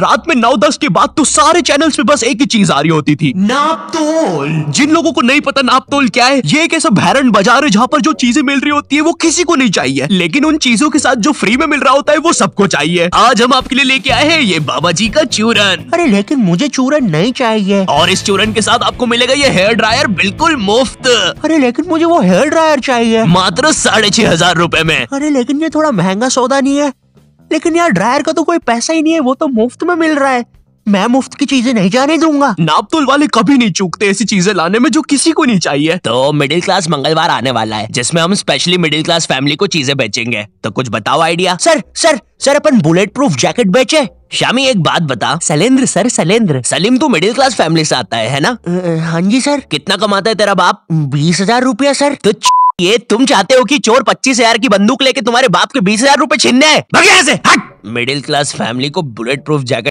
रात में नौ दस के बाद तो सारे चैनल्स पे बस एक ही चीज आ रही होती थी नापतोल जिन लोगों को नहीं पता नापतोल क्या है ये एक ऐसा भैरन बाजार है जहाँ पर जो चीजें मिल रही होती है वो किसी को नहीं चाहिए लेकिन उन चीजों के साथ जो फ्री में मिल रहा होता है वो सबको चाहिए आज हम आपके लिए लेके आए हैं ये बाबा जी का चूरन अरे लेकिन मुझे चूरन नहीं चाहिए और इस चूरन के साथ आपको मिलेगा ये हेयर ड्रायर बिल्कुल मुफ्त अरे लेकिन मुझे वो हेयर ड्रायर चाहिए मात्र साढ़े छह हजार रूपए में अरे लेकिन ये थोड़ा महंगा सौदा नहीं है लेकिन यार ड्रायर का तो कोई पैसा ही नहीं है वो तो मुफ्त में मिल रहा है मैं मुफ्त की चीजें नहीं जाने दूंगा नापतुल वाले कभी नहीं चूकते ऐसी चीजें लाने में जो किसी को नहीं चाहिए तो मिडिल क्लास मंगलवार आने वाला है जिसमें हम स्पेशली मिडिल क्लास फैमिली को चीजें बेचेंगे तो कुछ बताओ आइडिया सर सर सर अपन बुलेट प्रूफ जैकेट बेचे शामी एक बात बता सलेंद्र सर सलेंद्र सलीम तो मिडिल क्लास फैमिली से आता है है ना हाँ जी सर कितना कमाता है तेरा बाप बीस हजार रूपया सर तो ये तुम चाहते हो कि चोर पच्चीस हजार की बंदूक लेके तुम्हारे बाप के बीस हजार रूपए छीनने जाए से मिडिल क्लास फैमिली को बुलेट प्रूफ जैकेट